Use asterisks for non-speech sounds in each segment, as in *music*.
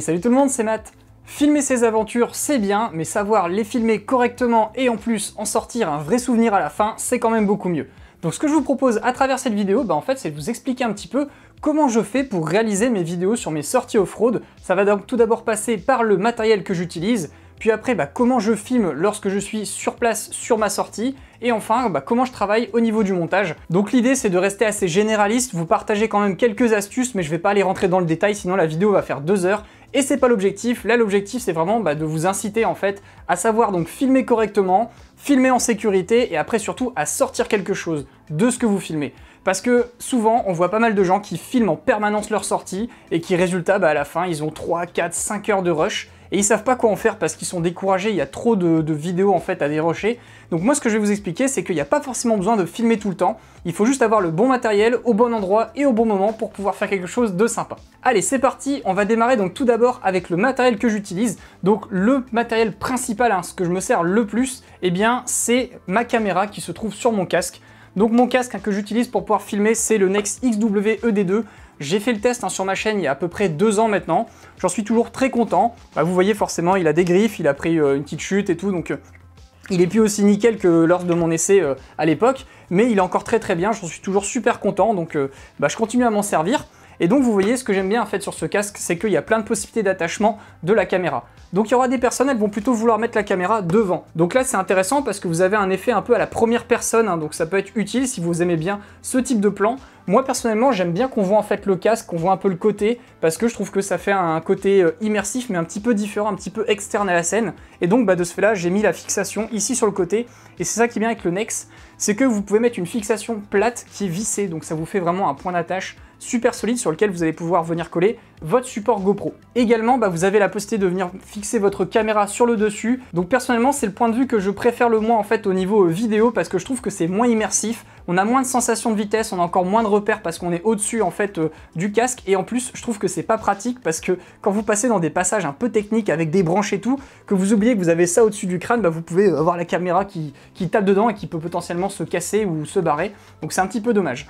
salut tout le monde, c'est Matt Filmer ses aventures, c'est bien, mais savoir les filmer correctement et en plus en sortir un vrai souvenir à la fin, c'est quand même beaucoup mieux. Donc ce que je vous propose à travers cette vidéo, bah, en fait, c'est de vous expliquer un petit peu comment je fais pour réaliser mes vidéos sur mes sorties off-road. Ça va donc tout d'abord passer par le matériel que j'utilise, puis après bah, comment je filme lorsque je suis sur place sur ma sortie, et enfin bah, comment je travaille au niveau du montage. Donc l'idée c'est de rester assez généraliste, vous partager quand même quelques astuces, mais je vais pas aller rentrer dans le détail sinon la vidéo va faire deux heures, et c'est pas l'objectif, là l'objectif c'est vraiment bah, de vous inciter en fait à savoir donc filmer correctement, filmer en sécurité et après surtout à sortir quelque chose de ce que vous filmez. Parce que souvent, on voit pas mal de gens qui filment en permanence leur sortie et qui, résultat, bah, à la fin, ils ont 3, 4, 5 heures de rush et ils savent pas quoi en faire parce qu'ils sont découragés, il y a trop de, vidéos en fait à dérocher. Donc moi ce que je vais vous expliquer c'est qu'il n'y a pas forcément besoin de filmer tout le temps, il faut juste avoir le bon matériel au bon endroit et au bon moment pour pouvoir faire quelque chose de sympa. Allez c'est parti, on va démarrer donc tout d'abord avec le matériel que j'utilise. Donc le matériel principal, hein, ce que je me sers le plus, eh bien c'est ma caméra qui se trouve sur mon casque. Donc mon casque hein, que j'utilise pour pouvoir filmer c'est le Nex XW-ED2 j'ai fait le test hein, sur ma chaîne il y a à peu près deux ans maintenant. J'en suis toujours très content. Bah, vous voyez forcément, il a des griffes, il a pris euh, une petite chute et tout, donc euh, il est plus aussi nickel que lors de mon essai euh, à l'époque. Mais il est encore très très bien, j'en suis toujours super content, donc bah, je continue à m'en servir. Et donc vous voyez, ce que j'aime bien en fait sur ce casque, c'est qu'il y a plein de possibilités d'attachement de la caméra. Donc il y aura des personnes, elles vont plutôt vouloir mettre la caméra devant. Donc là c'est intéressant parce que vous avez un effet un peu à la première personne, hein. donc ça peut être utile si vous aimez bien ce type de plan. Moi personnellement j'aime bien qu'on voit en fait le casque, qu'on voit un peu le côté, parce que je trouve que ça fait un côté euh, immersif mais un petit peu différent, un petit peu externe à la scène. Et donc bah, de ce fait là j'ai mis la fixation ici sur le côté, et c'est ça qui est bien avec le Nex, c'est que vous pouvez mettre une fixation plate qui est vissée, donc ça vous fait vraiment un point d'attache super solide sur lequel vous allez pouvoir venir coller votre support GoPro. Également, bah, vous avez la possibilité de venir fixer votre caméra sur le dessus. Donc personnellement, c'est le point de vue que je préfère le moins en fait au niveau euh, vidéo parce que je trouve que c'est moins immersif. On a moins de sensations de vitesse, on a encore moins de repères parce qu'on est au-dessus en fait euh, du casque. Et en plus, je trouve que c'est pas pratique parce que quand vous passez dans des passages un peu techniques avec des branches et tout, que vous oubliez que vous avez ça au-dessus du crâne, bah, vous pouvez avoir la caméra qui, qui tape dedans et qui peut potentiellement se casser ou se barrer. Donc c'est un petit peu dommage.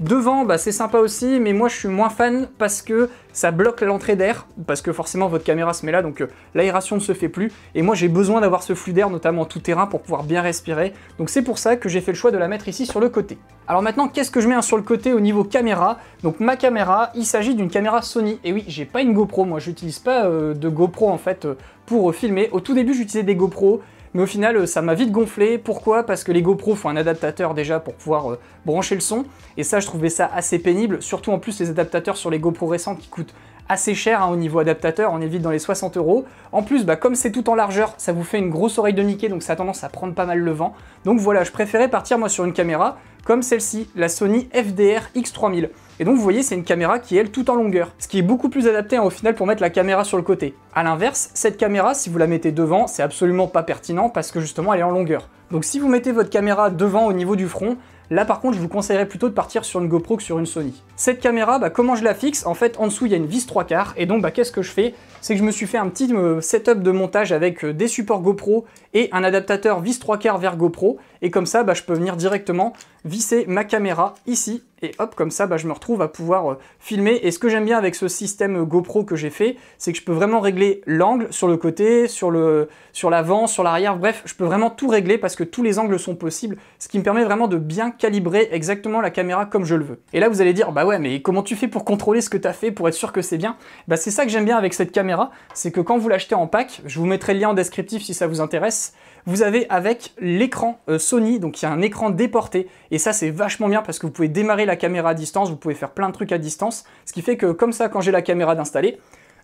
Devant, bah, c'est sympa aussi, mais moi je suis moins fan parce que ça bloque l'entrée d'air, parce que forcément votre caméra se met là, donc euh, l'aération ne se fait plus, et moi j'ai besoin d'avoir ce flux d'air, notamment tout terrain, pour pouvoir bien respirer, donc c'est pour ça que j'ai fait le choix de la mettre ici sur le côté. Alors maintenant, qu'est-ce que je mets hein, sur le côté au niveau caméra Donc ma caméra, il s'agit d'une caméra Sony, et oui, j'ai pas une GoPro, moi j'utilise pas euh, de GoPro en fait euh, pour filmer, au tout début j'utilisais des GoPro, mais au final euh, ça m'a vite gonflé. Pourquoi Parce que les GoPro font un adaptateur déjà pour pouvoir euh, brancher le son, et ça je trouvais ça assez pénible, surtout en plus les adaptateurs sur les GoPro récentes qui coûtent assez cher hein, au niveau adaptateur, on est vite dans les 60 euros. En plus, bah, comme c'est tout en largeur, ça vous fait une grosse oreille de Mickey, donc ça a tendance à prendre pas mal le vent. Donc voilà, je préférais partir moi sur une caméra comme celle-ci, la Sony FDR X3000. Et donc vous voyez, c'est une caméra qui est elle tout en longueur, ce qui est beaucoup plus adapté hein, au final pour mettre la caméra sur le côté. A l'inverse, cette caméra, si vous la mettez devant, c'est absolument pas pertinent parce que justement elle est en longueur. Donc si vous mettez votre caméra devant au niveau du front, Là par contre je vous conseillerais plutôt de partir sur une GoPro que sur une Sony. Cette caméra, bah, comment je la fixe En fait en dessous il y a une vis 3 quarts et donc bah, qu'est-ce que je fais C'est que je me suis fait un petit euh, setup de montage avec euh, des supports GoPro et un adaptateur vis 3 quarts vers GoPro. Et comme ça, bah, je peux venir directement visser ma caméra ici. Et hop, comme ça, bah, je me retrouve à pouvoir euh, filmer. Et ce que j'aime bien avec ce système GoPro que j'ai fait, c'est que je peux vraiment régler l'angle sur le côté, sur l'avant, sur l'arrière. Bref, je peux vraiment tout régler parce que tous les angles sont possibles. Ce qui me permet vraiment de bien calibrer exactement la caméra comme je le veux. Et là, vous allez dire, bah ouais, mais comment tu fais pour contrôler ce que tu as fait, pour être sûr que c'est bien Bah c'est ça que j'aime bien avec cette caméra, c'est que quand vous l'achetez en pack, je vous mettrai le lien en descriptif si ça vous intéresse, vous avez avec l'écran euh, Sony, donc il y a un écran déporté. Et ça, c'est vachement bien parce que vous pouvez démarrer la caméra à distance, vous pouvez faire plein de trucs à distance. Ce qui fait que comme ça, quand j'ai la caméra d'installer,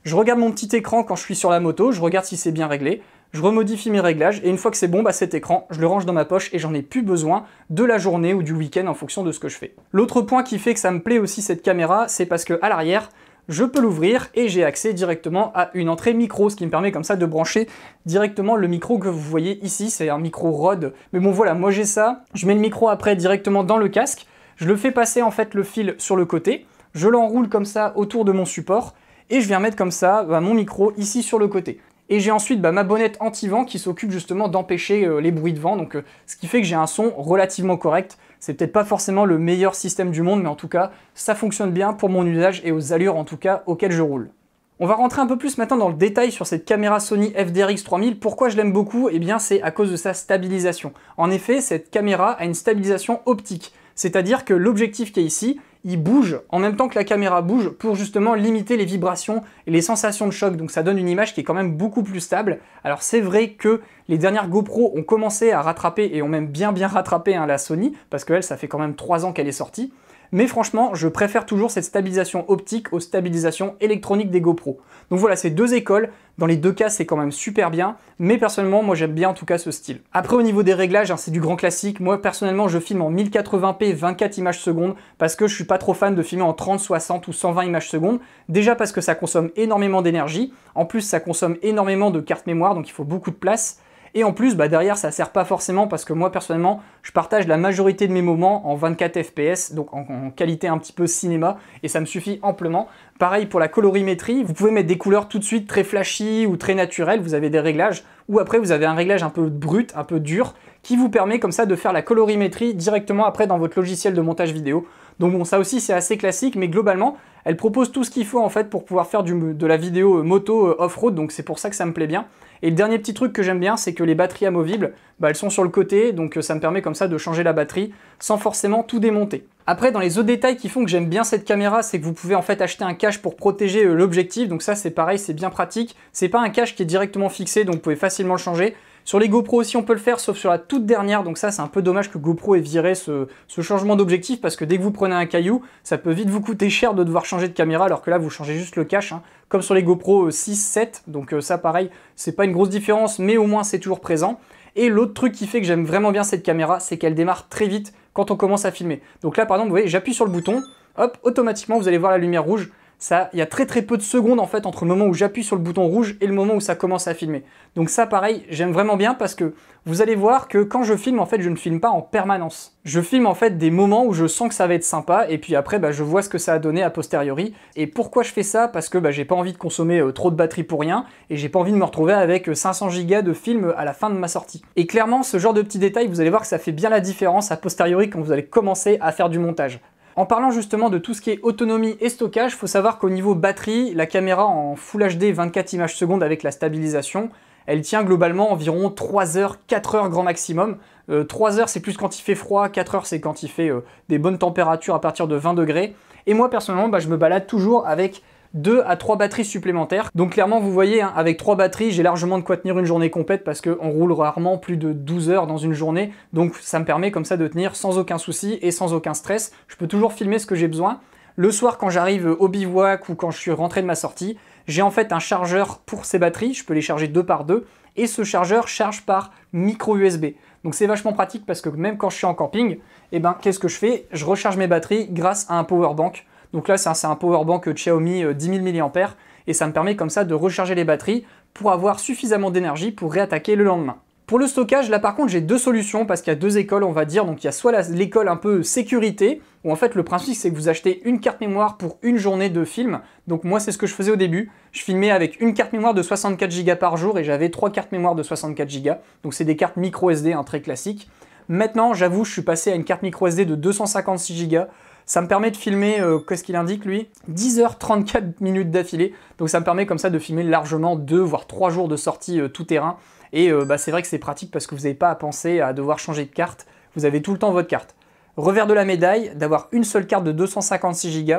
je regarde mon petit écran quand je suis sur la moto, je regarde si c'est bien réglé, je remodifie mes réglages et une fois que c'est bon, bah cet écran, je le range dans ma poche et j'en ai plus besoin de la journée ou du week-end en fonction de ce que je fais. L'autre point qui fait que ça me plaît aussi cette caméra, c'est parce que à l'arrière, je peux l'ouvrir et j'ai accès directement à une entrée micro, ce qui me permet comme ça de brancher directement le micro que vous voyez ici, c'est un micro rod. Mais bon voilà, moi j'ai ça, je mets le micro après directement dans le casque, je le fais passer en fait le fil sur le côté, je l'enroule comme ça autour de mon support, et je viens mettre comme ça bah, mon micro ici sur le côté. Et j'ai ensuite bah, ma bonnette anti-vent qui s'occupe justement d'empêcher euh, les bruits de vent, donc euh, ce qui fait que j'ai un son relativement correct. C'est peut-être pas forcément le meilleur système du monde, mais en tout cas, ça fonctionne bien pour mon usage et aux allures en tout cas auxquelles je roule. On va rentrer un peu plus maintenant dans le détail sur cette caméra Sony FDRX 3000. Pourquoi je l'aime beaucoup Eh bien, c'est à cause de sa stabilisation. En effet, cette caméra a une stabilisation optique, c'est-à-dire que l'objectif qui est ici, il bouge en même temps que la caméra bouge pour justement limiter les vibrations et les sensations de choc. Donc ça donne une image qui est quand même beaucoup plus stable. Alors c'est vrai que les dernières GoPro ont commencé à rattraper et ont même bien bien rattrapé hein, la Sony parce qu'elle ça fait quand même 3 ans qu'elle est sortie mais franchement, je préfère toujours cette stabilisation optique aux stabilisations électroniques des GoPro. Donc voilà, c'est deux écoles. Dans les deux cas, c'est quand même super bien, mais personnellement, moi j'aime bien en tout cas ce style. Après, au niveau des réglages, hein, c'est du grand classique. Moi, personnellement, je filme en 1080p 24 images secondes parce que je suis pas trop fan de filmer en 30, 60 ou 120 images secondes. Déjà parce que ça consomme énormément d'énergie. En plus, ça consomme énormément de cartes mémoire, donc il faut beaucoup de place. Et en plus, bah, derrière, ça sert pas forcément parce que moi, personnellement, je partage la majorité de mes moments en 24 fps, donc en, qualité un petit peu cinéma, et ça me suffit amplement. Pareil pour la colorimétrie, vous pouvez mettre des couleurs tout de suite très flashy ou très naturelles, vous avez des réglages, ou après vous avez un réglage un peu brut, un peu dur, qui vous permet comme ça de faire la colorimétrie directement après dans votre logiciel de montage vidéo. Donc bon, ça aussi c'est assez classique, mais globalement, elle propose tout ce qu'il faut en fait pour pouvoir faire de la vidéo euh, moto euh, off-road, donc c'est pour ça que ça me plaît bien. Et le dernier petit truc que j'aime bien, c'est que les batteries amovibles, bah, elles sont sur le côté, donc euh, ça me permet comme ça de changer la batterie sans forcément tout démonter. Après, dans les autres détails qui font que j'aime bien cette caméra, c'est que vous pouvez en fait acheter un cache pour protéger euh, l'objectif, donc ça c'est pareil, c'est bien pratique. C'est pas un cache qui est directement fixé, donc vous pouvez facilement le changer. Sur les GoPro aussi, on peut le faire, sauf sur la toute dernière. Donc ça, c'est un peu dommage que GoPro ait viré ce, changement d'objectif parce que dès que vous prenez un caillou, ça peut vite vous coûter cher de devoir changer de caméra alors que là, vous changez juste le cache. Hein. comme sur les GoPro 6, euh, 7. Donc euh, ça, pareil, c'est pas une grosse différence, mais au moins, c'est toujours présent. Et l'autre truc qui fait que j'aime vraiment bien cette caméra, c'est qu'elle démarre très vite quand on commence à filmer. Donc là, par exemple, vous voyez, j'appuie sur le bouton, hop, automatiquement, vous allez voir la lumière rouge il y a très très peu de secondes en fait entre le moment où j'appuie sur le bouton rouge et le moment où ça commence à filmer. Donc ça pareil, j'aime vraiment bien parce que vous allez voir que quand je filme en fait je ne filme pas en permanence. Je filme en fait des moments où je sens que ça va être sympa et puis après bah, je vois ce que ça a donné a posteriori. Et pourquoi je fais ça Parce que bah, j'ai pas envie de consommer euh, trop de batterie pour rien et j'ai pas envie de me retrouver avec 500 euh, gigas de film à la fin de ma sortie. Et clairement ce genre de petits détails vous allez voir que ça fait bien la différence a posteriori quand vous allez commencer à faire du montage. En parlant justement de tout ce qui est autonomie et stockage, faut savoir qu'au niveau batterie, la caméra en Full HD 24 images secondes avec la stabilisation, elle tient globalement environ 3 heures, 4 heures grand maximum. 3 euh, heures c'est plus quand il fait froid, 4 heures c'est quand il fait euh, des bonnes températures à partir de 20 degrés. Et moi personnellement, bah, je me balade toujours avec 2 à 3 batteries supplémentaires. Donc clairement, vous voyez, hein, avec 3 batteries, j'ai largement de quoi tenir une journée complète parce qu'on roule rarement plus de 12 heures dans une journée. Donc ça me permet comme ça de tenir sans aucun souci et sans aucun stress. Je peux toujours filmer ce que j'ai besoin. Le soir, quand j'arrive au bivouac ou quand je suis rentré de ma sortie, j'ai en fait un chargeur pour ces batteries. Je peux les charger deux par deux. Et ce chargeur charge par micro USB. Donc c'est vachement pratique parce que même quand je suis en camping, eh ben, qu'est-ce que je fais Je recharge mes batteries grâce à un power bank. Donc là, c'est un, powerbank euh, Xiaomi 10 000 mAh et ça me permet comme ça de recharger les batteries pour avoir suffisamment d'énergie pour réattaquer le lendemain. Pour le stockage, là par contre j'ai deux solutions parce qu'il y a deux écoles on va dire, donc il y a soit l'école un peu sécurité, où en fait le principe c'est que vous achetez une carte mémoire pour une journée de film, donc moi c'est ce que je faisais au début, je filmais avec une carte mémoire de 64Go par jour et j'avais trois cartes mémoire de 64Go, donc c'est des cartes micro SD un hein, très classique. Maintenant j'avoue je suis passé à une carte micro SD de 256Go, ça me permet de filmer, euh, qu'est-ce qu'il indique lui 10h34 minutes d'affilée. Donc ça me permet comme ça de filmer largement 2 voire 3 jours de sortie euh, tout terrain. Et euh, bah, c'est vrai que c'est pratique parce que vous n'avez pas à penser à devoir changer de carte. Vous avez tout le temps votre carte. Revers de la médaille, d'avoir une seule carte de 256 Go.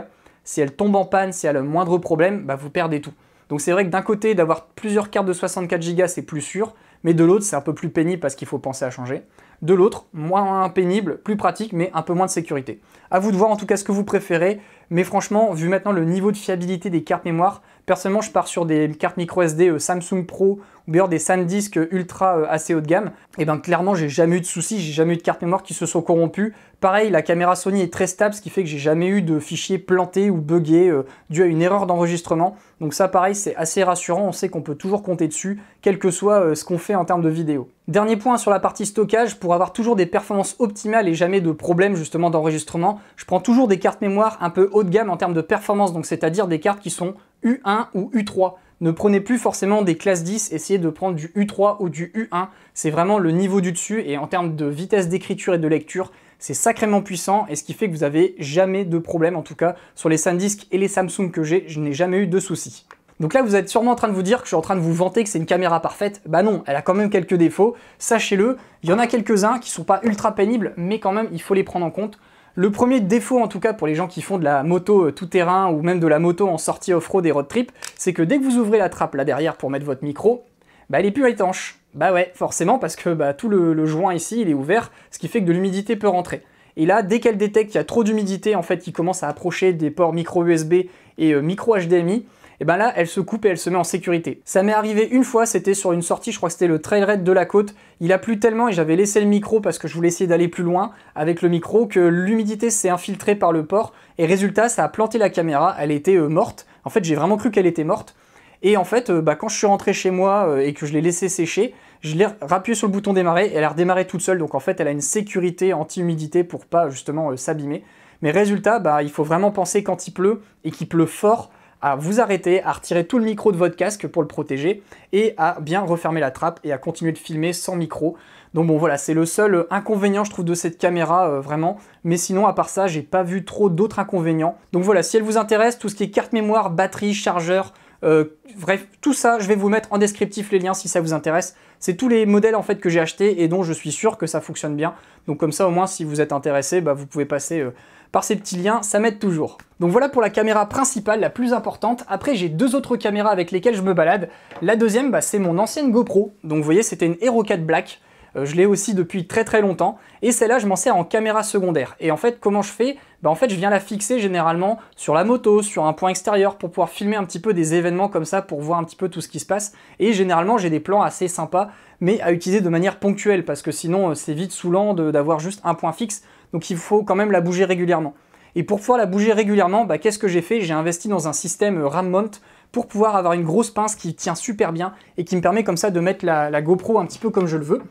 Si elle tombe en panne, si elle a le moindre problème, bah, vous perdez tout. Donc c'est vrai que d'un côté, d'avoir plusieurs cartes de 64 Go, c'est plus sûr, mais de l'autre, c'est un peu plus pénible parce qu'il faut penser à changer. De l'autre, moins pénible, plus pratique, mais un peu moins de sécurité. À vous de voir en tout cas ce que vous préférez. Mais franchement, vu maintenant le niveau de fiabilité des cartes mémoire, personnellement je pars sur des cartes micro SD euh, Samsung Pro ou bien des SanDisk euh, Ultra euh, assez haut de gamme. Et eh bien clairement, j'ai jamais eu de soucis, j'ai jamais eu de cartes mémoire qui se sont corrompues. Pareil, la caméra Sony est très stable, ce qui fait que j'ai jamais eu de fichiers plantés ou buggés dû à une erreur d'enregistrement. Donc ça pareil, c'est assez rassurant, on sait qu'on peut toujours compter dessus, quel que soit ce qu'on fait en termes de vidéo. Dernier point sur la partie stockage, pour avoir toujours des performances optimales et jamais de problèmes justement d'enregistrement, je prends toujours des cartes mémoire un peu haut de gamme en termes de performance, donc c'est-à-dire des cartes qui sont U1 ou U3. Ne prenez plus forcément des classes 10, essayez de prendre du U3 ou du U1. C'est vraiment le niveau du dessus et en termes de vitesse d'écriture et de lecture, c'est sacrément puissant et ce qui fait que vous n'avez jamais de problème, en tout cas sur les SanDisk et les Samsung que j'ai, je n'ai jamais eu de soucis. Donc là, vous êtes sûrement en train de vous dire que je suis en train de vous vanter que c'est une caméra parfaite. Bah non, elle a quand même quelques défauts. Sachez-le, il y en a quelques-uns qui sont pas ultra pénibles, mais quand même, il faut les prendre en compte. Le premier défaut en tout cas pour les gens qui font de la moto euh, tout-terrain ou même de la moto en sortie off-road et road trip, c'est que dès que vous ouvrez la trappe là derrière pour mettre votre micro, bah elle est plus étanche. Bah ouais, forcément parce que bah, tout le, joint ici il est ouvert, ce qui fait que de l'humidité peut rentrer. Et là, dès qu'elle détecte qu'il y a trop d'humidité en fait qui commence à approcher des ports micro USB et euh, micro HDMI, et eh ben là, elle se coupe et elle se met en sécurité. Ça m'est arrivé une fois, c'était sur une sortie, je crois que c'était le raid de la côte. Il a plu tellement et j'avais laissé le micro parce que je voulais essayer d'aller plus loin avec le micro que l'humidité s'est infiltrée par le port et résultat, ça a planté la caméra, elle était euh, morte. En fait, j'ai vraiment cru qu'elle était morte. Et en fait, euh, bah, quand je suis rentré chez moi euh, et que je l'ai laissé sécher, je l'ai rappuyé sur le bouton démarrer et elle a redémarré toute seule. Donc en fait, elle a une sécurité anti-humidité pour pas justement s'abîmer. Mais résultat, bah, il faut vraiment penser quand il pleut et qu'il pleut fort à vous arrêter, à retirer tout le micro de votre casque pour le protéger et à bien refermer la trappe et à continuer de filmer sans micro. Donc bon voilà, c'est le seul inconvénient je trouve de cette caméra euh, vraiment, mais sinon à part ça, j'ai pas vu trop d'autres inconvénients. Donc voilà, si elle vous intéresse, tout ce qui est carte mémoire, batterie, chargeur, euh, bref, tout ça, je vais vous mettre en descriptif les liens si ça vous intéresse. C'est tous les modèles en fait que j'ai acheté et dont je suis sûr que ça fonctionne bien. Donc comme ça au moins si vous êtes intéressé, bah, vous pouvez passer euh, par ces petits liens, ça m'aide toujours. Donc voilà pour la caméra principale, la plus importante. Après, j'ai deux autres caméras avec lesquelles je me balade. La deuxième, bah, c'est mon ancienne GoPro. Donc vous voyez, c'était une Hero 4 Black. Euh, je l'ai aussi depuis très très longtemps. Et celle-là, je m'en sers en caméra secondaire. Et en fait, comment je fais bah, En fait, je viens la fixer généralement sur la moto, sur un point extérieur, pour pouvoir filmer un petit peu des événements comme ça, pour voir un petit peu tout ce qui se passe. Et généralement, j'ai des plans assez sympas, mais à utiliser de manière ponctuelle, parce que sinon, euh, c'est vite saoulant d'avoir juste un point fixe. Donc il faut quand même la bouger régulièrement. Et pour pouvoir la bouger régulièrement, bah, qu'est-ce que j'ai fait J'ai investi dans un système euh, RAM mount pour pouvoir avoir une grosse pince qui tient super bien et qui me permet comme ça de mettre la, GoPro un petit peu comme je le veux.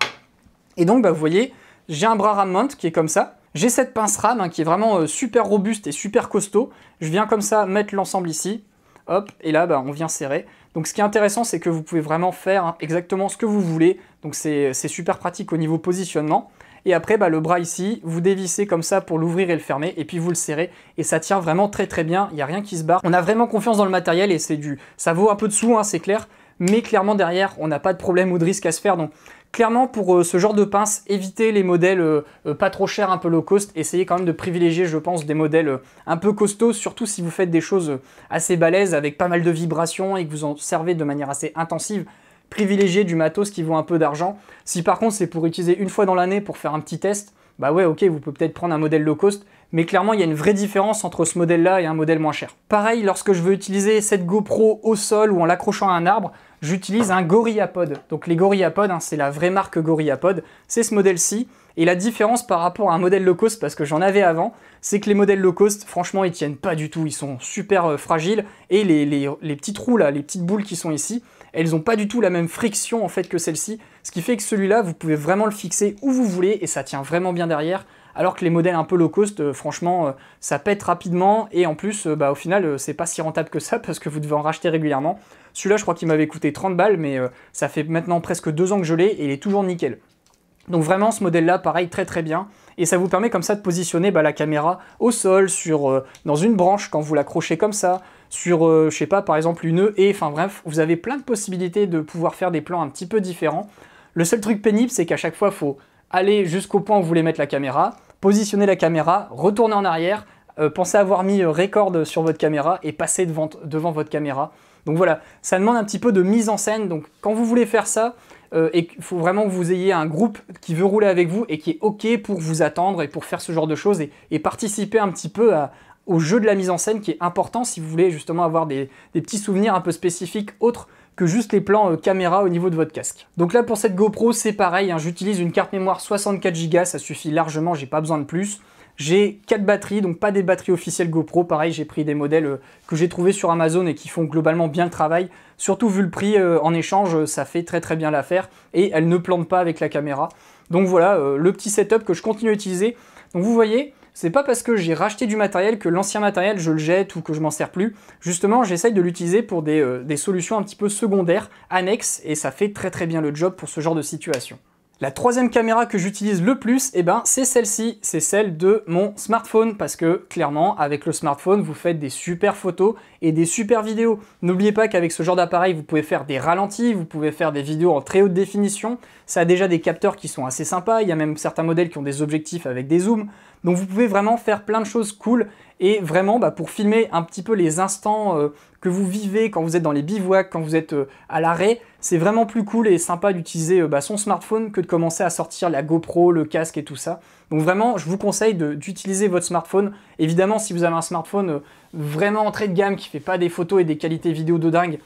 Et donc bah, vous voyez, j'ai un bras RAM mount qui est comme ça. J'ai cette pince RAM hein, qui est vraiment euh, super robuste et super costaud. Je viens comme ça mettre l'ensemble ici. Hop, et là bah, on vient serrer. Donc ce qui est intéressant, c'est que vous pouvez vraiment faire hein, exactement ce que vous voulez. Donc c'est euh, super pratique au niveau positionnement. Et après, bah, le bras ici, vous dévissez comme ça pour l'ouvrir et le fermer, et puis vous le serrez, et ça tient vraiment très très bien, il n'y a rien qui se barre. On a vraiment confiance dans le matériel, et c'est du... ça vaut un peu de sous, hein, c'est clair, mais clairement derrière, on n'a pas de problème ou de risque à se faire, donc clairement pour euh, ce genre de pince, évitez les modèles euh, euh, pas trop chers, un peu low cost, essayez quand même de privilégier je pense des modèles un peu costauds, surtout si vous faites des choses assez balèzes avec pas mal de vibrations et que vous en servez de manière assez intensive, privilégier du matos qui vaut un peu d'argent. Si par contre c'est pour utiliser une fois dans l'année pour faire un petit test, bah ouais ok vous pouvez peut-être prendre un modèle low cost, mais clairement il y a une vraie différence entre ce modèle là et un modèle moins cher. Pareil lorsque je veux utiliser cette GoPro au sol ou en l'accrochant à un arbre, j'utilise un GorillaPod. Donc les GorillaPod, hein, c'est la vraie marque GorillaPod, c'est ce modèle-ci. Et la différence par rapport à un modèle low cost, parce que j'en avais avant, c'est que les modèles low cost, franchement, ils tiennent pas du tout, ils sont super euh, fragiles. Et les, petites les là, les petites boules qui sont ici, elles n'ont pas du tout la même friction en fait que celle-ci, ce qui fait que celui-là, vous pouvez vraiment le fixer où vous voulez et ça tient vraiment bien derrière. Alors que les modèles un peu low cost, euh, franchement, euh, ça pète rapidement et en plus, euh, bah, au final, c'est pas si rentable que ça *laughs* parce que vous devez en racheter régulièrement. Celui-là, je crois qu'il m'avait coûté 30 balles, mais ça fait maintenant presque deux ans que je l'ai et il est toujours nickel. Donc vraiment, ce modèle-là, pareil, très très bien. Et ça vous permet comme ça de positionner bah, la caméra au sol, dans une branche, quand vous l'accrochez comme ça, sur, euh, je sais pas, par exemple une et enfin bref, vous avez plein de possibilités de pouvoir faire des plans un petit peu différents. Le seul truc pénible, c'est qu'à chaque fois, il faut aller jusqu'au point où vous voulez mettre la caméra, positionner la caméra, retourner en arrière, euh, penser à avoir mis euh, record sur votre caméra et passer devant, devant votre caméra. Donc voilà, ça demande un petit peu de mise en scène. Donc quand vous voulez faire ça, il faut vraiment que vous ayez un groupe qui veut rouler avec vous et qui est OK pour vous attendre et pour faire ce genre de choses et participer un petit peu à, au jeu de la mise en scène qui est important si vous voulez justement avoir des, petits souvenirs un peu spécifiques autres que juste les plans euh, caméra au niveau de votre casque. Donc là pour cette GoPro c'est pareil, hein, j'utilise une carte mémoire 64Go, ça suffit largement, j'ai pas besoin de plus. J'ai 4 batteries, donc pas des batteries officielles GoPro, pareil j'ai pris des modèles euh, que j'ai trouvé sur Amazon et qui font globalement bien le travail, surtout vu le prix euh, en échange, ça fait très très bien l'affaire, et elle ne plante pas avec la caméra. Donc voilà le petit setup que je continue à utiliser. Donc vous voyez, c'est pas parce que j'ai racheté du matériel que l'ancien matériel je le jette ou que je m'en sers plus. Justement, j'essaye de l'utiliser pour euh, des, solutions un petit peu secondaires, annexes, et ça fait très très bien le job pour ce genre de situation. La troisième caméra que j'utilise le plus, eh ben, c'est celle-ci, c'est celle de mon smartphone, parce que clairement, avec le smartphone, vous faites des super photos et des super vidéos. N'oubliez pas qu'avec ce genre d'appareil, vous pouvez faire des ralentis, vous pouvez faire des vidéos en très haute définition, ça a déjà des capteurs qui sont assez sympas, il y a même certains modèles qui ont des objectifs avec des zooms, donc vous pouvez vraiment faire plein de choses cool et vraiment bah, pour filmer un petit peu les instants euh, que vous vivez quand vous êtes dans les bivouacs, quand vous êtes euh, à l'arrêt, c'est vraiment plus cool et sympa d'utiliser euh, bah, son smartphone que de commencer à sortir la GoPro, le casque et tout ça. Donc vraiment, je vous conseille d'utiliser votre smartphone. Évidemment, si vous avez un smartphone vraiment entrée de gamme qui fait pas des photos et des qualités vidéo de dingue,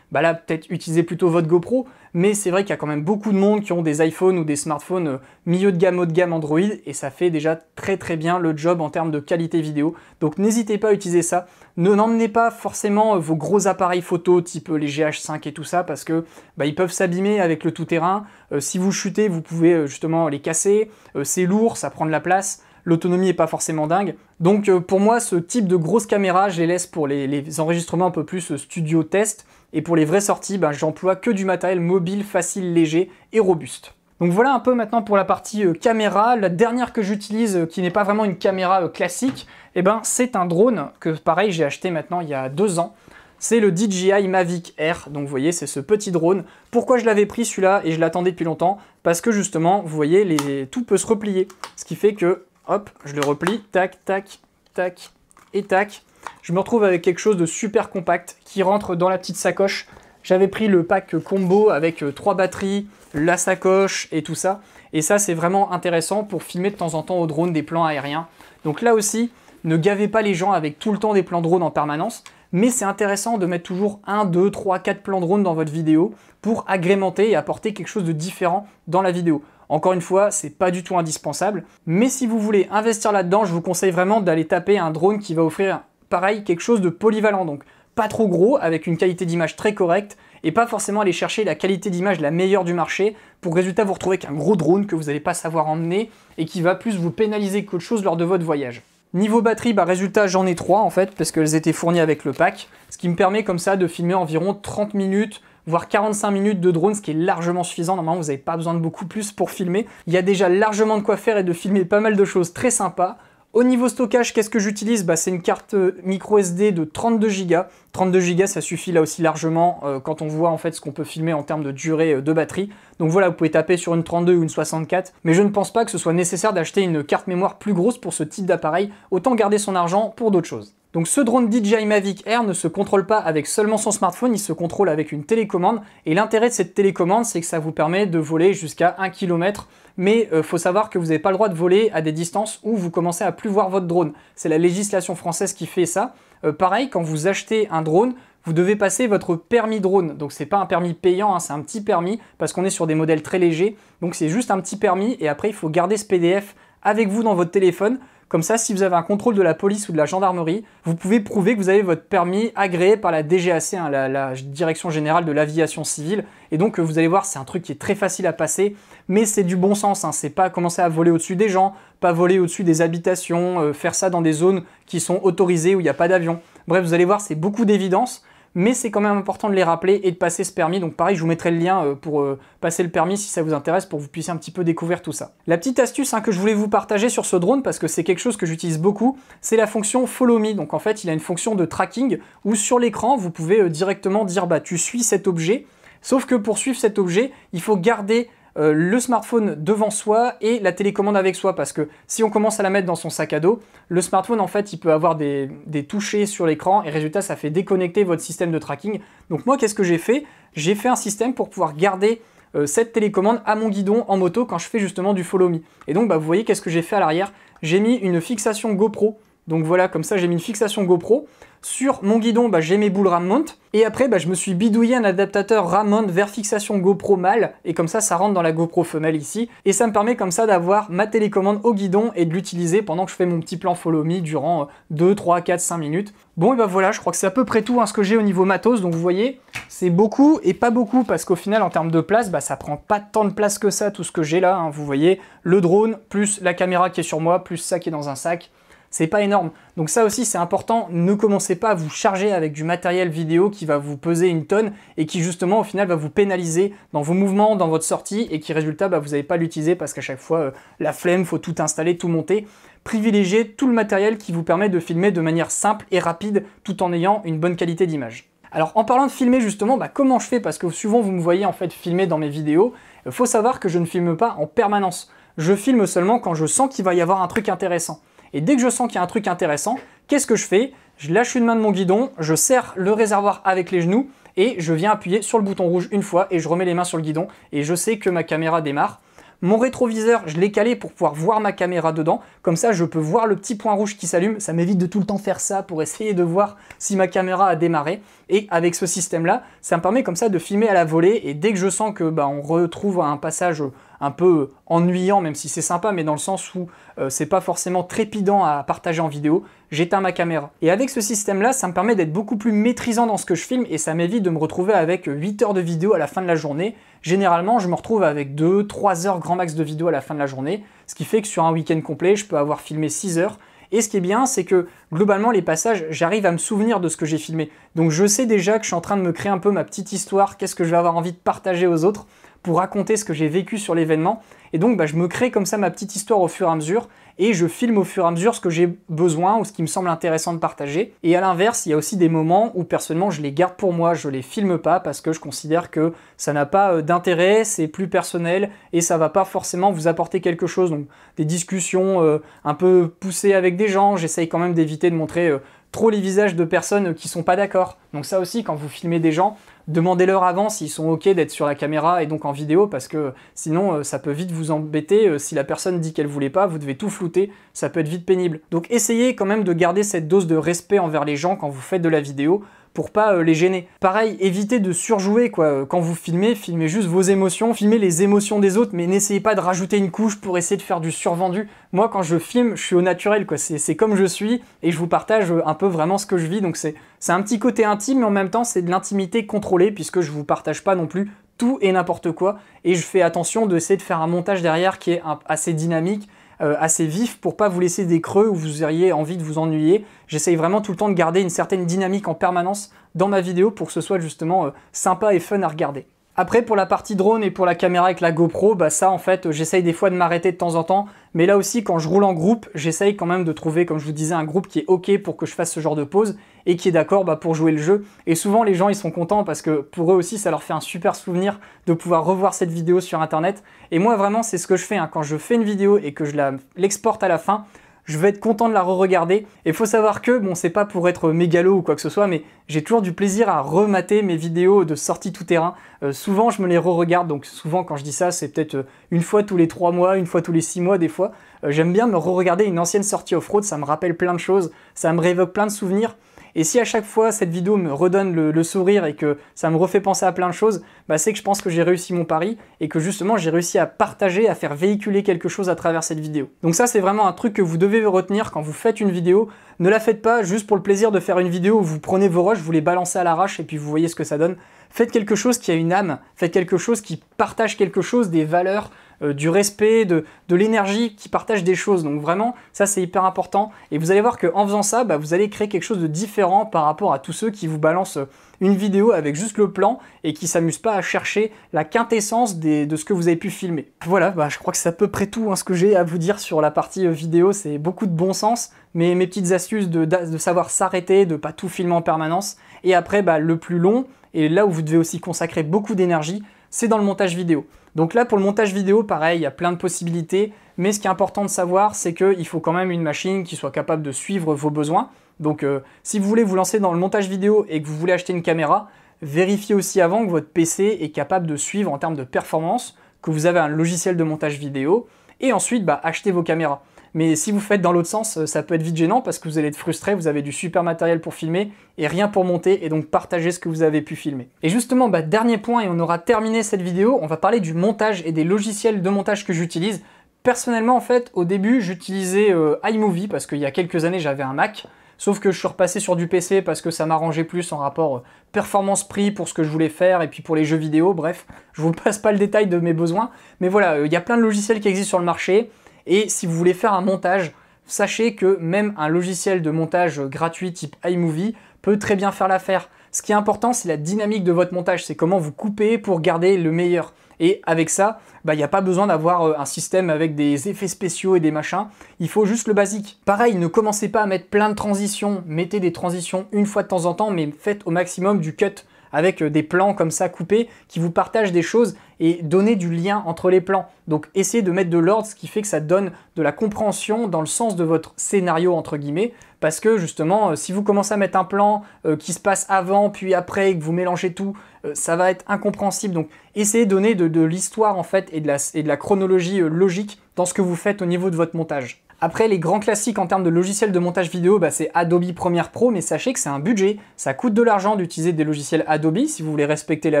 bah là peut-être utilisez plutôt votre GoPro, mais c'est vrai qu'il y a quand même beaucoup de monde qui ont des iPhones ou des smartphones euh, milieu de gamme, haut de gamme Android, et ça fait déjà très très bien le job en termes de qualité vidéo. Donc n'hésitez pas à utiliser ça. Ne n'emmenez pas forcément euh, vos gros appareils photo type euh, les GH5 et tout ça, parce que bah, ils peuvent s'abîmer avec le tout-terrain. si vous chutez, vous pouvez justement les casser. c'est lourd, ça prend de la place l'autonomie n'est pas forcément dingue. Donc pour moi, ce type de grosse caméra, je les laisse pour les enregistrements un peu plus studio test. Et pour les vraies sorties, ben, j'emploie que du matériel mobile, facile, léger et robuste. Donc voilà un peu maintenant pour la partie euh, caméra. La dernière que j'utilise, euh, qui n'est pas vraiment une caméra euh, classique, Et eh ben, c'est un drone que pareil j'ai acheté maintenant il y a deux ans. C'est le DJI Mavic Air, donc vous voyez c'est ce petit drone. Pourquoi je l'avais pris celui-là et je l'attendais depuis longtemps Parce que justement, vous voyez, tout peut se replier. Ce qui fait que, hop, je le replie, tac, tac, tac et tac je me retrouve avec quelque chose de super compact qui rentre dans la petite sacoche. J'avais pris le pack combo avec euh, trois batteries, la sacoche et tout ça. Et ça, c'est vraiment intéressant pour filmer de temps en temps au drone des plans aériens. Donc là aussi, ne gavez pas les gens avec tout le temps des plans drone en permanence, mais c'est intéressant de mettre toujours 1, 2, trois, quatre plans drone dans votre vidéo pour agrémenter et apporter quelque chose de différent dans la vidéo. Encore une fois, c'est pas du tout indispensable, mais si vous voulez investir là-dedans, je vous conseille vraiment d'aller taper un drone qui va offrir pareil, quelque chose de polyvalent, donc pas trop gros, avec une qualité d'image très correcte, et pas forcément aller chercher la qualité d'image la meilleure du marché, pour résultat vous retrouvez qu'un gros drone que vous n'allez pas savoir emmener, et qui va plus vous pénaliser qu'autre chose lors de votre voyage. Niveau batterie, bah résultat j'en ai trois en fait, parce qu'elles étaient fournies avec le pack, ce qui me permet comme ça de filmer environ 30 minutes, voire 45 minutes de drone, ce qui est largement suffisant, normalement vous n'avez pas besoin de beaucoup plus pour filmer. Il y a déjà largement de quoi faire et de filmer pas mal de choses très sympas, au niveau stockage, qu'est-ce que j'utilise bah, C'est une carte euh, micro SD de 32 Go. 32 Go, ça suffit là aussi largement euh, quand on voit en fait ce qu'on peut filmer en termes de durée euh, de batterie. Donc voilà, vous pouvez taper sur une 32 ou une 64, mais je ne pense pas que ce soit nécessaire d'acheter une carte mémoire plus grosse pour ce type d'appareil. Autant garder son argent pour d'autres choses. Donc ce drone DJI Mavic Air ne se contrôle pas avec seulement son smartphone, il se contrôle avec une télécommande. Et l'intérêt de cette télécommande, c'est que ça vous permet de voler jusqu'à 1 km mais il euh, faut savoir que vous n'avez pas le droit de voler à des distances où vous commencez à plus voir votre drone. C'est la législation française qui fait ça. Euh, pareil, quand vous achetez un drone, vous devez passer votre permis drone. Donc c'est pas un permis payant, hein, c'est un petit permis parce qu'on est sur des modèles très légers. Donc c'est juste un petit permis et après il faut garder ce PDF avec vous dans votre téléphone. Comme ça, si vous avez un contrôle de la police ou de la gendarmerie, vous pouvez prouver que vous avez votre permis agréé par la DGAC, hein, la Direction Générale de l'Aviation Civile. Et donc, euh, vous allez voir, c'est un truc qui est très facile à passer mais c'est du bon sens, hein. c'est pas commencer à voler au-dessus des gens, pas voler au-dessus des habitations, euh, faire ça dans des zones qui sont autorisées où il n'y a pas d'avion. Bref, vous allez voir, c'est beaucoup d'évidence, mais c'est quand même important de les rappeler et de passer ce permis. Donc pareil, je vous mettrai le lien euh, pour euh, passer le permis si ça vous intéresse, pour que vous puissiez un petit peu découvrir tout ça. La petite astuce hein, que je voulais vous partager sur ce drone, parce que c'est quelque chose que j'utilise beaucoup, c'est la fonction Follow Me. Donc en fait, il a une fonction de tracking où sur l'écran, vous pouvez directement dire bah tu suis cet objet. Sauf que pour suivre cet objet, il faut garder euh, le smartphone devant soi et la télécommande avec soi. Parce que si on commence à la mettre dans son sac à dos, le smartphone, en fait, il peut avoir des, des touchés sur l'écran et résultat, ça fait déconnecter votre système de tracking. Donc moi, qu'est-ce que j'ai fait J'ai fait un système pour pouvoir garder euh, cette télécommande à mon guidon en moto quand je fais justement du follow me. Et donc, bah, vous voyez, qu'est-ce que j'ai fait à l'arrière J'ai mis une fixation GoPro donc voilà, comme ça j'ai mis une fixation GoPro. Sur mon guidon, bah, j'ai mes boules RAM Et après, bah, je me suis bidouillé un adaptateur RAM vers fixation GoPro mâle. Et comme ça, ça rentre dans la GoPro femelle ici. Et ça me permet comme ça d'avoir ma télécommande au guidon et de l'utiliser pendant que je fais mon petit plan follow me durant 2, 3, 4, 5 minutes. Bon, et bah voilà, je crois que c'est à peu près tout hein, ce que j'ai au niveau matos. Donc vous voyez, c'est beaucoup et pas beaucoup parce qu'au final, en termes de place, bah, ça prend pas tant de place que ça, tout ce que j'ai là. Hein. Vous voyez, le drone, plus la caméra qui est sur moi, plus ça qui est dans un sac c'est pas énorme. Donc ça aussi c'est important, ne commencez pas à vous charger avec du matériel vidéo qui va vous peser une tonne et qui justement au final va vous pénaliser dans vos mouvements, dans votre sortie et qui résultat bah, vous n'allez pas l'utiliser parce qu'à chaque fois euh, la flemme, faut tout installer, tout monter. Privilégiez tout le matériel qui vous permet de filmer de manière simple et rapide tout en ayant une bonne qualité d'image. Alors en parlant de filmer justement, bah, comment je fais Parce que souvent vous me voyez en fait filmer dans mes vidéos, faut savoir que je ne filme pas en permanence. Je filme seulement quand je sens qu'il va y avoir un truc intéressant. Et dès que je sens qu'il y a un truc intéressant, qu'est-ce que je fais Je lâche une main de mon guidon, je serre le réservoir avec les genoux et je viens appuyer sur le bouton rouge une fois et je remets les mains sur le guidon et je sais que ma caméra démarre. Mon rétroviseur, je l'ai calé pour pouvoir voir ma caméra dedans. Comme ça, je peux voir le petit point rouge qui s'allume. Ça m'évite de tout le temps faire ça pour essayer de voir si ma caméra a démarré. Et avec ce système-là, ça me permet comme ça de filmer à la volée. Et dès que je sens que bah, on retrouve un passage un peu ennuyant, même si c'est sympa, mais dans le sens où euh, c'est pas forcément trépidant à partager en vidéo, j'éteins ma caméra. Et avec ce système-là, ça me permet d'être beaucoup plus maîtrisant dans ce que je filme et ça m'évite de me retrouver avec 8 heures de vidéo à la fin de la journée. Généralement, je me retrouve avec 2, 3 heures grand max de vidéo à la fin de la journée, ce qui fait que sur un week-end complet, je peux avoir filmé 6 heures et ce qui est bien, c'est que globalement, les passages, j'arrive à me souvenir de ce que j'ai filmé. Donc je sais déjà que je suis en train de me créer un peu ma petite histoire, qu'est-ce que je vais avoir envie de partager aux autres pour raconter ce que j'ai vécu sur l'événement. Et donc, bah, je me crée comme ça ma petite histoire au fur et à mesure et je filme au fur et à mesure ce que j'ai besoin ou ce qui me semble intéressant de partager. Et à l'inverse, il y a aussi des moments où personnellement je les garde pour moi, je les filme pas parce que je considère que ça n'a pas euh, d'intérêt, c'est plus personnel et ça va pas forcément vous apporter quelque chose. Donc des discussions euh, un peu poussées avec des gens, j'essaye quand même d'éviter de montrer euh, trop les visages de personnes qui sont pas d'accord. Donc ça aussi, quand vous filmez des gens, Demandez-leur avant s'ils sont OK d'être sur la caméra et donc en vidéo, parce que sinon, euh, ça peut vite vous embêter. Euh, si la personne dit qu'elle voulait pas, vous devez tout flouter, ça peut être vite pénible. Donc essayez quand même de garder cette dose de respect envers les gens quand vous faites de la vidéo, pour pas euh, les gêner. Pareil, évitez de surjouer quoi. Euh, quand vous filmez, filmez juste vos émotions, filmez les émotions des autres, mais n'essayez pas de rajouter une couche pour essayer de faire du survendu. Moi, quand je filme, je suis au naturel quoi. C'est comme je suis et je vous partage euh, un peu vraiment ce que je vis. Donc c'est un petit côté intime, mais en même temps c'est de l'intimité contrôlée puisque je vous partage pas non plus tout et n'importe quoi. Et je fais attention d'essayer de faire un montage derrière qui est assez dynamique euh, assez vif pour pas vous laisser des creux où vous auriez envie de vous ennuyer. J'essaye vraiment tout le temps de garder une certaine dynamique en permanence dans ma vidéo pour que ce soit justement euh, sympa et fun à regarder. Après, pour la partie drone et pour la caméra avec la GoPro, bah ça, en fait, j'essaye des fois de m'arrêter de temps en temps. Mais là aussi, quand je roule en groupe, j'essaye quand même de trouver, comme je vous disais, un groupe qui est OK pour que je fasse ce genre de pause et qui est d'accord bah, pour jouer le jeu. Et souvent, les gens, ils sont contents parce que pour eux aussi, ça leur fait un super souvenir de pouvoir revoir cette vidéo sur Internet. Et moi, vraiment, c'est ce que je fais. Hein. Quand je fais une vidéo et que je l'exporte à la fin, je vais être content de la re-regarder. Et faut savoir que, bon, c'est pas pour être mégalo ou quoi que ce soit, mais j'ai toujours du plaisir à remater mes vidéos de sorties tout terrain. Euh, souvent, je me les re-regarde, donc souvent, quand je dis ça, c'est peut-être euh, une fois tous les trois mois, une fois tous les six mois, des fois. Euh, j'aime bien me re-regarder une ancienne sortie off-road, ça me rappelle plein de choses, ça me réévoque plein de souvenirs. Et si à chaque fois cette vidéo me redonne le, sourire et que ça me refait penser à plein de choses, bah c'est que je pense que j'ai réussi mon pari et que justement j'ai réussi à partager, à faire véhiculer quelque chose à travers cette vidéo. Donc ça c'est vraiment un truc que vous devez retenir quand vous faites une vidéo. Ne la faites pas juste pour le plaisir de faire une vidéo où vous prenez vos rushs, vous les balancez à l'arrache et puis vous voyez ce que ça donne. Faites quelque chose qui a une âme, faites quelque chose qui partage quelque chose, des valeurs, euh, du respect, de, l'énergie, qui partagent des choses. Donc vraiment, ça c'est hyper important. Et vous allez voir qu'en faisant ça, bah, vous allez créer quelque chose de différent par rapport à tous ceux qui vous balancent euh, une vidéo avec juste le plan et qui s'amusent pas à chercher la quintessence de ce que vous avez pu filmer. Voilà, bah, je crois que c'est à peu près tout hein, ce que j'ai à vous dire sur la partie euh, vidéo. C'est beaucoup de bon sens, mais mes petites astuces de, savoir s'arrêter, de pas tout filmer en permanence. Et après, bah, le plus long, et là où vous devez aussi consacrer beaucoup d'énergie, c'est dans le montage vidéo. Donc là, pour le montage vidéo, pareil, il y a plein de possibilités, mais ce qui est important de savoir, c'est qu'il faut quand même une machine qui soit capable de suivre vos besoins. Donc euh, si vous voulez vous lancer dans le montage vidéo et que vous voulez acheter une caméra, vérifiez aussi avant que votre PC est capable de suivre en termes de performance, que vous avez un logiciel de montage vidéo, et ensuite, bah, achetez vos caméras. Mais si vous faites dans l'autre sens, euh, ça peut être vite gênant parce que vous allez être frustré, vous avez du super matériel pour filmer et rien pour monter et donc partager ce que vous avez pu filmer. Et justement, bah, dernier point et on aura terminé cette vidéo, on va parler du montage et des logiciels de montage que j'utilise. Personnellement, en fait, au début, j'utilisais euh, iMovie parce qu'il y a quelques années, j'avais un Mac. Sauf que je suis repassé sur du PC parce que ça m'arrangeait plus en rapport euh, performance-prix pour ce que je voulais faire et puis pour les jeux vidéo, bref, je vous passe pas le détail de mes besoins. Mais voilà, il y a plein de logiciels qui existent sur le marché. Et si vous voulez faire un montage, sachez que même un logiciel de montage gratuit type iMovie peut très bien faire l'affaire. Ce qui est important, c'est la dynamique de votre montage, c'est comment vous coupez pour garder le meilleur. Et avec ça, bah, il n'y a pas besoin d'avoir euh, un système avec des effets spéciaux et des machins. Il faut juste le basique. Pareil, ne commencez pas à mettre plein de transitions. Mettez des transitions une fois de temps en temps, mais faites au maximum du cut avec euh, des plans comme ça coupés qui vous partagent des choses et donner du lien entre les plans. Donc essayez de mettre de l'ordre, ce qui fait que ça donne de la compréhension dans le sens de votre scénario entre guillemets, parce que justement, euh, si vous commencez à mettre un plan euh, qui se passe avant, puis après, et que vous mélangez tout, ça va être incompréhensible. Donc essayez de donner de, l'histoire en fait et de la, chronologie logique dans ce que vous faites au niveau de votre montage. Après, les grands classiques en termes de logiciels de montage vidéo, bah, c'est Adobe Premiere Pro, mais sachez que c'est un budget. Ça coûte de l'argent d'utiliser des logiciels Adobe si vous voulez respecter la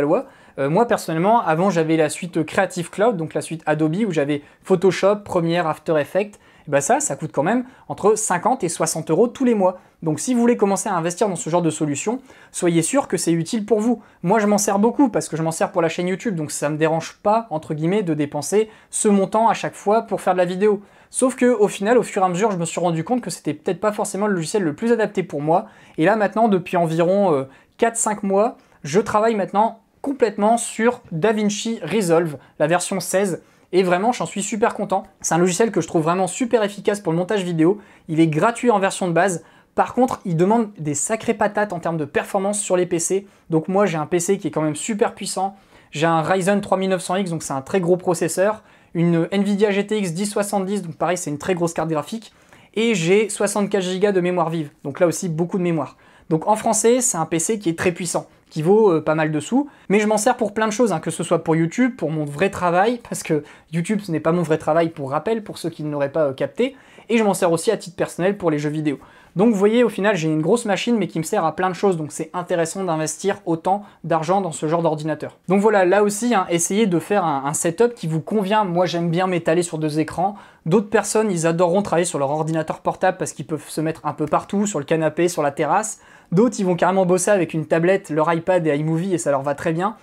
loi. Euh, moi, personnellement, avant, j'avais la suite Creative Cloud, donc la suite Adobe, où j'avais Photoshop, Premiere, After Effects. Et bah ça, ça coûte quand même entre 50 et 60 euros tous les mois. Donc si vous voulez commencer à investir dans ce genre de solution, soyez sûr que c'est utile pour vous. Moi, je m'en sers beaucoup parce que je m'en sers pour la chaîne YouTube, donc ça ne me dérange pas, entre guillemets, de dépenser ce montant à chaque fois pour faire de la vidéo. Sauf que au final, au fur et à mesure, je me suis rendu compte que c'était peut-être pas forcément le logiciel le plus adapté pour moi. Et là maintenant, depuis environ 4-5 euh, mois, je travaille maintenant complètement sur DaVinci Resolve, la version 16. Et vraiment, j'en suis super content. C'est un logiciel que je trouve vraiment super efficace pour le montage vidéo. Il est gratuit en version de base. Par contre, il demande des sacrées patates en termes de performance sur les PC. Donc moi, j'ai un PC qui est quand même super puissant. J'ai un Ryzen 3900X, donc c'est un très gros processeur une Nvidia GTX 1070, donc pareil, c'est une très grosse carte graphique, et j'ai 64 Go de mémoire vive, donc là aussi beaucoup de mémoire. Donc en français, c'est un PC qui est très puissant, qui vaut euh, pas mal de sous, mais je m'en sers pour plein de choses, hein, que ce soit pour YouTube, pour mon vrai travail, *laughs* parce que YouTube ce n'est pas mon vrai travail pour rappel, pour ceux qui ne l'auraient pas euh, capté, et je m'en sers aussi à titre personnel pour les jeux vidéo. Donc vous voyez, au final, j'ai une grosse machine, mais qui me sert à plein de choses, donc c'est intéressant d'investir autant d'argent dans ce genre d'ordinateur. Donc voilà, là aussi, hein, essayez de faire un, un setup qui vous convient. Moi, j'aime bien m'étaler sur deux écrans. D'autres personnes, ils adoreront travailler sur leur ordinateur portable parce qu'ils peuvent se mettre un peu partout, sur le canapé, sur la terrasse. D'autres, ils vont carrément bosser avec une tablette, leur iPad et iMovie et ça leur va très bien.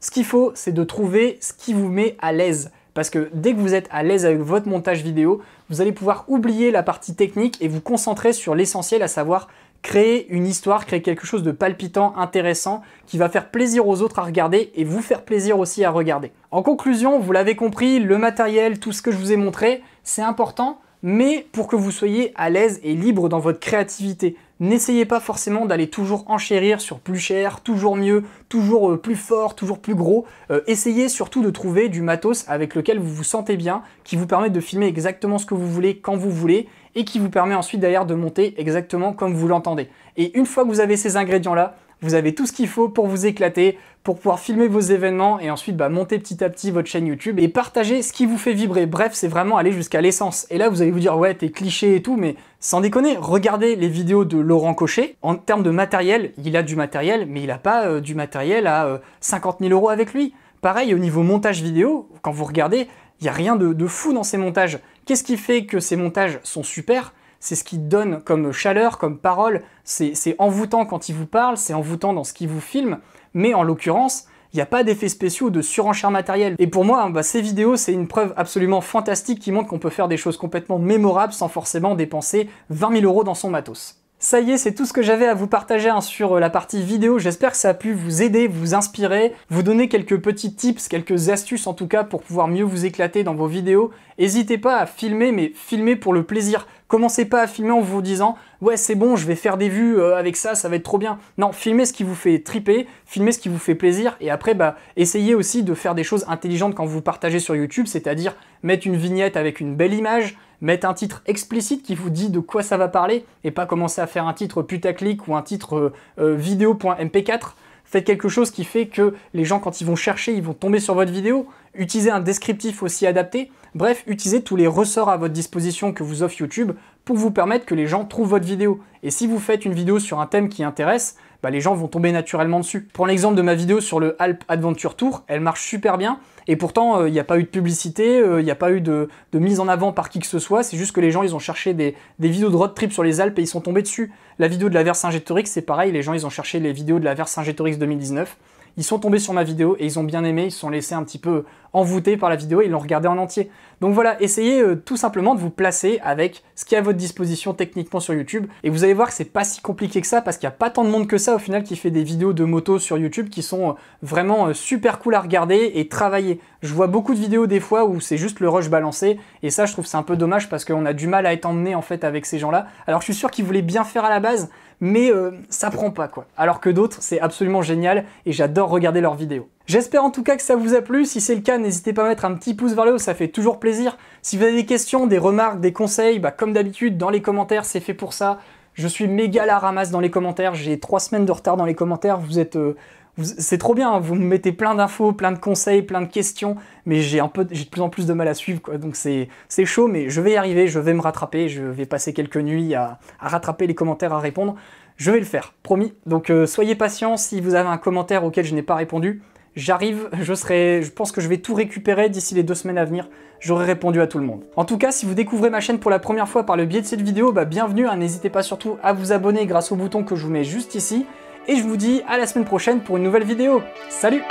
Ce qu'il faut, c'est de trouver ce qui vous met à l'aise. Parce que dès que vous êtes à l'aise avec votre montage vidéo, vous allez pouvoir oublier la partie technique et vous concentrer sur l'essentiel, à savoir créer une histoire, créer quelque chose de palpitant, intéressant, qui va faire plaisir aux autres à regarder et vous faire plaisir aussi à regarder. En conclusion, vous l'avez compris, le matériel, tout ce que je vous ai montré, c'est important, mais pour que vous soyez à l'aise et libre dans votre créativité. N'essayez pas forcément d'aller toujours enchérir sur plus cher, toujours mieux, toujours euh, plus fort, toujours plus gros. Euh, essayez surtout de trouver du matos avec lequel vous vous sentez bien, qui vous permet de filmer exactement ce que vous voulez quand vous voulez et qui vous permet ensuite d'ailleurs de monter exactement comme vous l'entendez. Et une fois que vous avez ces ingrédients-là, vous avez tout ce qu'il faut pour vous éclater, pour pouvoir filmer vos événements et ensuite bah, monter petit à petit votre chaîne YouTube et partager ce qui vous fait vibrer. Bref, c'est vraiment aller jusqu'à l'essence. Et là, vous allez vous dire, ouais, t'es cliché et tout, mais sans déconner, regardez les vidéos de Laurent Cochet. En termes de matériel, il a du matériel, mais il n'a pas euh, du matériel à 50 euh, 000 euros avec lui. Pareil, au niveau montage vidéo, quand vous regardez, il n'y a rien de, de fou dans ces montages. Qu'est-ce qui fait que ces montages sont super c'est ce qu'il donne comme chaleur, comme parole, c'est envoûtant quand il vous parle, c'est envoûtant dans ce qu'il vous filme, mais en l'occurrence, il n'y a pas d'effets spéciaux de surenchère matérielle. Et pour moi, hein, bah, ces vidéos, c'est une preuve absolument fantastique qui montre qu'on peut faire des choses complètement mémorables sans forcément dépenser 20 000 euros dans son matos. Ça y est, c'est tout ce que j'avais à vous partager hein, sur euh, la partie vidéo. J'espère que ça a pu vous aider, vous inspirer, vous donner quelques petits tips, quelques astuces en tout cas pour pouvoir mieux vous éclater dans vos vidéos. N'hésitez pas à filmer, mais filmer pour le plaisir. Commencez pas à filmer en vous disant ouais c'est bon, je vais faire des vues euh, avec ça, ça va être trop bien. Non, filmez ce qui vous fait triper, filmez ce qui vous fait plaisir et après bah, essayez aussi de faire des choses intelligentes quand vous partagez sur YouTube, c'est-à-dire mettre une vignette avec une belle image, mettre un titre explicite qui vous dit de quoi ça va parler et pas commencer à faire un titre putaclic ou un titre euh, euh, vidéo.mp4. Faites quelque chose qui fait que les gens, quand ils vont chercher, ils vont tomber sur votre vidéo. Utilisez un descriptif aussi adapté. Bref, utilisez tous les ressorts à votre disposition que vous offre YouTube pour vous permettre que les gens trouvent votre vidéo. Et si vous faites une vidéo sur un thème qui intéresse, bah, les gens vont tomber naturellement dessus. Prends l'exemple de ma vidéo sur le Alp Adventure Tour, elle marche super bien, et pourtant euh, il n'y a pas eu de publicité, euh, il n'y a pas eu de, mise en avant par qui que ce soit, c'est juste que les gens ils ont cherché des, vidéos de road trip sur les Alpes et ils sont tombés dessus. La vidéo de la Vercingétorix c'est pareil, les gens ils ont cherché les vidéos de la Vercingétorix 2019, ils sont tombés sur ma vidéo et ils ont bien aimé, ils se sont laissés un petit peu envoûtés par la vidéo et ils l'ont regardé en entier. Donc voilà, essayez euh, tout simplement de vous placer avec ce qui est à votre disposition techniquement sur YouTube et vous allez voir que c'est pas si compliqué que ça parce qu'il n'y a pas tant de monde que ça au final qui fait des vidéos de moto sur YouTube qui sont euh, vraiment euh, super cool à regarder et travailler. Je vois beaucoup de vidéos des fois où c'est juste le rush balancé et ça je trouve c'est un peu dommage parce qu'on a du mal à être emmené en fait avec ces gens-là. Alors je suis sûr qu'ils voulaient bien faire à la base mais euh, ça prend pas quoi. Alors que d'autres, c'est absolument génial et j'adore regarder leurs vidéos. J'espère en tout cas que ça vous a plu. Si c'est le cas, n'hésitez pas à mettre un petit pouce vers le haut, ça fait toujours plaisir. Si vous avez des questions, des remarques, des conseils, bah, comme d'habitude, dans les commentaires, c'est fait pour ça. Je suis méga la ramasse dans les commentaires, j'ai trois semaines de retard dans les commentaires, vous êtes... Euh, c'est trop bien, hein, vous me mettez plein d'infos, plein de conseils, plein de questions, mais j'ai un peu, j'ai de plus en plus de mal à suivre, quoi. Donc c'est, chaud, mais je vais y arriver, je vais me rattraper, je vais passer quelques nuits à, rattraper les commentaires, à répondre. Je vais le faire, promis. Donc euh, soyez patient si vous avez un commentaire auquel je n'ai pas répondu. J'arrive, je serai, je pense que je vais tout récupérer d'ici les deux semaines à venir. J'aurai répondu à tout le monde. En tout cas, si vous découvrez ma chaîne pour la première fois par le biais de cette vidéo, bah bienvenue. Hein, n'hésitez pas surtout à vous abonner grâce au bouton que je vous mets juste ici et je vous dis à la semaine prochaine pour une nouvelle vidéo. Salut